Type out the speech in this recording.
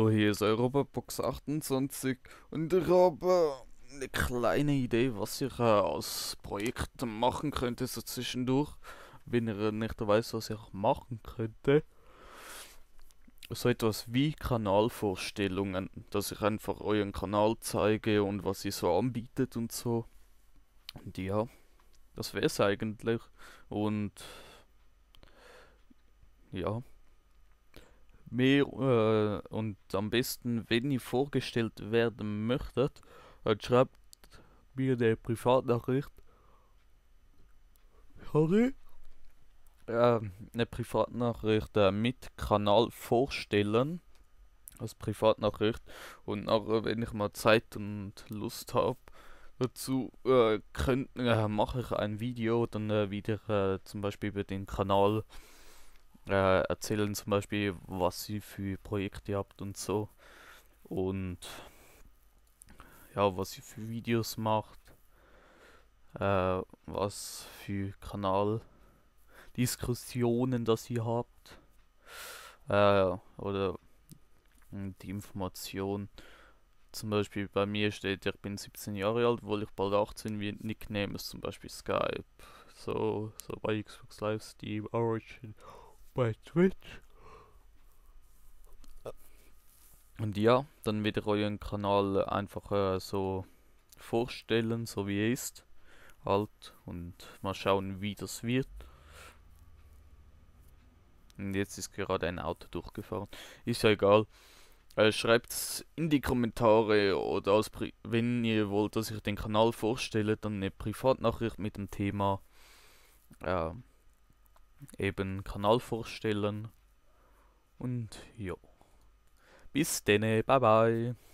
So, hier ist Europa-Box 28 und ich habe eine kleine Idee, was ich äh, aus Projekten machen könnte, so zwischendurch. Wenn ihr nicht weiß, was ich machen könnte. So etwas wie Kanalvorstellungen, dass ich einfach euren Kanal zeige und was ihr so anbietet und so. Und ja, das wäre es eigentlich. Und ja mehr äh, und am besten, wenn ihr vorgestellt werden möchtet, dann schreibt mir eine Privatnachricht. Sorry. Äh, eine Privatnachricht äh, mit Kanal vorstellen. Als Privatnachricht. Und nachher, wenn ich mal Zeit und Lust habe, dazu äh, äh, mache ich ein Video dann äh, wieder äh, zum Beispiel über den Kanal äh, erzählen zum Beispiel, was sie für Projekte habt und so. Und ja, was ihr für Videos macht, äh, was für Kanaldiskussionen das ihr habt. Äh, oder hm, die Information. Zum Beispiel bei mir steht, ich bin 17 Jahre alt, obwohl ich bald 18 wird. Nickname ist zum Beispiel Skype. So, so bei Xbox Live Steam, Origin bei Twitch. Und ja, dann wieder euren Kanal einfach äh, so vorstellen, so wie er ist. Halt, und mal schauen, wie das wird. Und jetzt ist gerade ein Auto durchgefahren. Ist ja egal. Äh, Schreibt es in die Kommentare oder als Pri wenn ihr wollt, dass ich den Kanal vorstelle, dann eine Privatnachricht mit dem Thema. Äh, eben Kanal vorstellen. Und ja. Bis denne, bye bye.